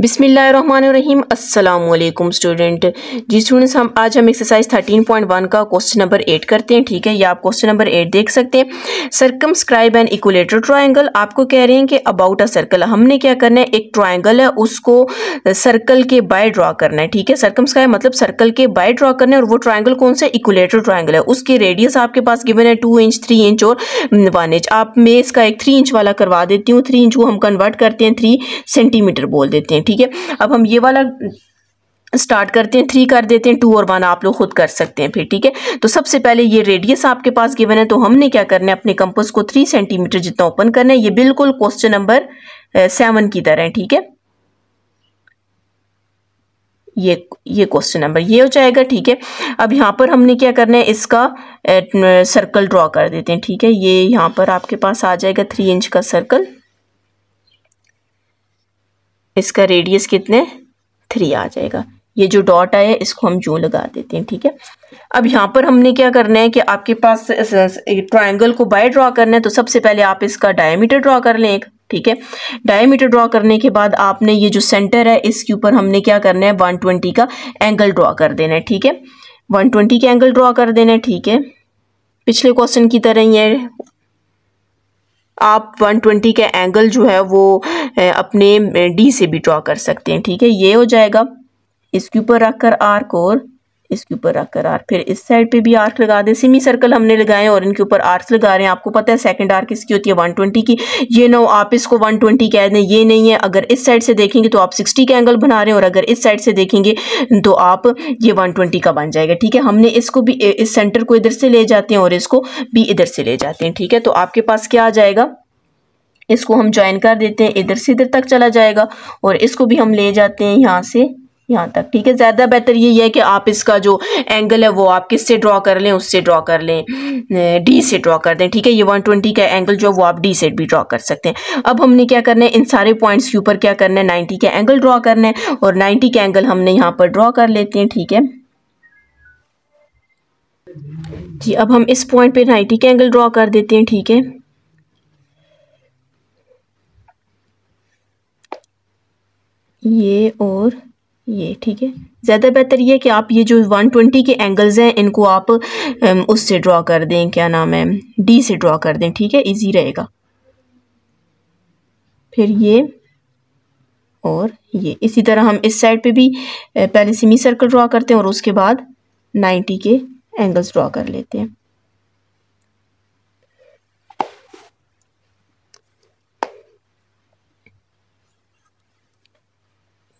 बिसमीम अल्लाम स्टूडेंट जी स्टूडेंट्स हम आज हम एक्सरसाइज 13.1 का क्वेश्चन नंबर एट करते हैं ठीक है या आप क्वेश्चन नंबर एट देख सकते हैं circumscribe and equilateral triangle आपको कह रहे हैं कि अबाउट अ सर्कल हमने क्या करना है एक ट्राइंगल है उसको सर्कल के बाय ड्रा करना है ठीक है सर्कम स्क्राइब मतलब सर्कल के बाय ड्रा करना है और वो ट्राइंगल कौन सा इक्वलेटर ट्राइंगल है उसके रेडियस आपके पास गिवन है टू इंच थ्री इंच और वन इंच आप मैं इसका एक थ्री इंच वाला करवा देती हूँ थ्री इंच को हम कन्वर्ट करते हैं थ्री सेंटीमीटर बोल देते हैं ठीक है अब हम ये वाला स्टार्ट करते हैं थ्री कर देते हैं टू और वन आप लोग खुद कर सकते हैं फिर ठीक है तो सबसे पहले ये रेडियस आपके पास गिवन है तो हमने क्या करना है अपने कंपस को थ्री सेंटीमीटर जितना ओपन करना है ये बिल्कुल क्वेश्चन नंबर सेवन की तरह है ठीक है ये ये क्वेश्चन नंबर ये हो जाएगा ठीक है अब यहाँ पर हमने क्या करना है इसका सर्कल ड्रॉ कर देते हैं ठीक है ये यहाँ पर आपके पास आ जाएगा थ्री इंच का सर्कल इसका रेडियस कितने थ्री आ जाएगा ये जो डॉट आया इसको हम जो लगा देते हैं ठीक है अब यहाँ पर हमने क्या करना है कि आपके पास ट्राइंगल को बाय ड्रॉ करना है तो सबसे पहले आप इसका डायमीटर ड्रॉ कर लें एक ठीक है डायमीटर ड्रॉ करने के बाद आपने ये जो सेंटर है इसके ऊपर हमने क्या करना है वन ट्वेंटी का एंगल ड्रॉ कर देना है ठीक है वन ट्वेंटी का एंगल ड्रॉ कर देना है ठीक है पिछले क्वेश्चन की तरह ही है आप 120 का एंगल जो है वो अपने डी से भी ड्रॉ कर सकते हैं ठीक है ये हो जाएगा इसके ऊपर रखकर आर्क और इसके ऊपर रखकर आर्क फिर इस साइड पे भी आर्क लगा दें सिमी सर्कल हमने लगाए और इनके ऊपर आर्क्स लगा रहे हैं आपको पता है सेकंड आर्क इसकी होती है 120 की ये ना आप इसको 120 कह दें ये नहीं है अगर इस साइड से देखेंगे तो आप 60 का एंगल बना रहे हैं और अगर इस साइड से देखेंगे तो आप ये ट्वेंटी का बन जाएगा ठीक है हमने इसको भी इस सेंटर को इधर से ले जाते हैं और इसको भी इधर से ले जाते हैं ठीक है तो आपके पास क्या आ जाएगा इसको हम ज्वाइन कर देते हैं इधर से इधर तक चला जाएगा और इसको भी हम ले जाते हैं यहाँ से यहाँ तक ठीक है ज़्यादा बेहतर यही है कि आप इसका जो एंगल है वो आप किससे ड्रॉ कर लें उससे ड्रॉ कर लें डी से ड्रॉ कर दें ठीक है ये 120 का एंगल जो है वो आप डी से भी ड्रॉ कर सकते हैं अब हमने क्या करना है इन सारे पॉइंट्स के ऊपर क्या करना है नाइन्टी का एंगल ड्रॉ करना है और नाइन्टी का एंगल हमने यहाँ पर ड्रॉ कर लेते हैं ठीक है जी अब हम इस पॉइंट पे नाइन्टी का एंगल ड्रॉ कर देते हैं ठीक है ये और ये ठीक है ज़्यादा बेहतर ये कि आप ये जो 120 के एंगल्स हैं इनको आप उससे ड्रा कर दें क्या नाम है डी से ड्रा कर दें ठीक है इजी रहेगा फिर ये और ये इसी तरह हम इस साइड पे भी पहले सिमी सर्कल ड्रा करते हैं और उसके बाद 90 के एंगल्स ड्रा कर लेते हैं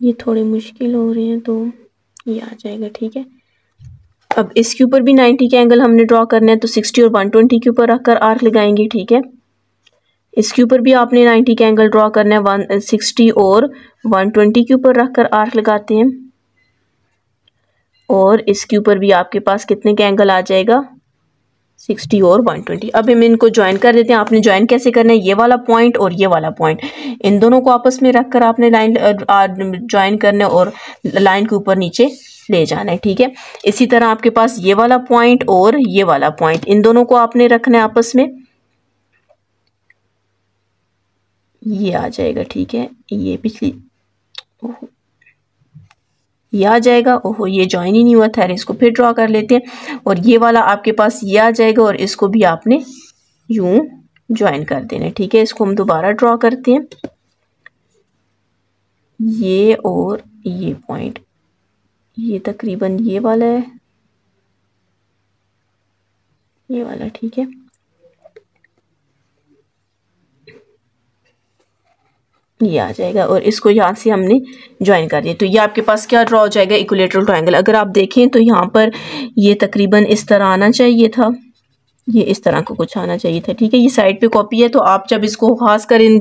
ये थोड़े मुश्किल हो रहे हैं तो ये आ जाएगा ठीक है अब इसके ऊपर भी 90 के एंगल हमने ड्रॉ करना है तो 60 और 120 के ऊपर रखकर आर्क लगाएंगे ठीक है इसके ऊपर भी आपने 90 के एंगल ड्रॉ करना है वन सिक्सटी और 120 के ऊपर रखकर आर्क लगाते हैं और इसके ऊपर भी आपके पास कितने के एंगल आ जाएगा सिक्सटी और वन ट्वेंटी अब हम इनको ज्वाइन कर देते हैं आपने ज्वाइन कैसे करना है ये वाला पॉइंट और ये वाला पॉइंट इन दोनों को आपस में रख कर आपने लाइन ज्वाइन करना और लाइन के ऊपर नीचे ले जाना है ठीक है इसी तरह आपके पास ये वाला पॉइंट और ये वाला पॉइंट इन दोनों को आपने रखना है आपस में ये आ जाएगा ठीक है ये पिछली ये आ जाएगा ओहो ये ज्वाइन ही नहीं हुआ था इसको फिर ड्रॉ कर लेते हैं और ये वाला आपके पास ये आ जाएगा और इसको भी आपने यूं ज्वाइन कर देना ठीक है इसको हम दोबारा ड्रॉ करते हैं ये और ये पॉइंट ये तकरीबन ये वाला है ये वाला ठीक है ये आ जाएगा और इसको यहाँ से हमने ज्वाइन कर दिया तो ये आपके पास क्या ड्रॉ हो जाएगा इक्वलेटरल ट्राइंगल अगर आप देखें तो यहाँ पर ये तकरीबन इस तरह आना चाहिए था ये इस तरह का कुछ आना चाहिए था ठीक है ये साइड पे कॉपी है तो आप जब इसको खास कर इन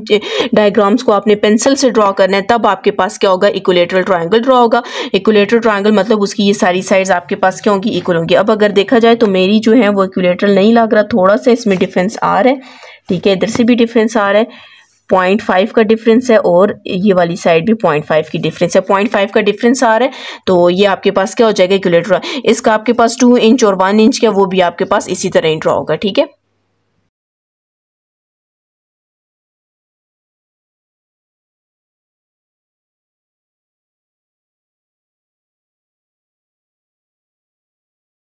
डायग्राम्स को आपने पेंसिल से ड्रॉ करना है तब आपके पास क्या होगा इक्वलेटरल ट्राइंगल ड्रा होगा इक्वलेटरल ट्राइंगल मतलब उसकी ये सारी साइड्स आपके पास क्या होंगी इक्वल होंगी अब अगर देखा जाए तो मेरी जो है वो इक्वलेटरल नहीं लग रहा थोड़ा सा इसमें डिफेंस आ रहा है ठीक है इधर से भी डिफेंस आ रहा है पॉइंट फाइव का डिफरेंस है और ये वाली साइड भी पॉइंट फाइव की डिफरेंस है पॉइंट फाइव का डिफरेंस आ रहा है तो ये आपके पास क्या हो जाएगा कैलकुलेटर इसका आपके पास टू इंच और वन इंच का वो भी आपके पास इसी तरह इंट्रा होगा ठीक है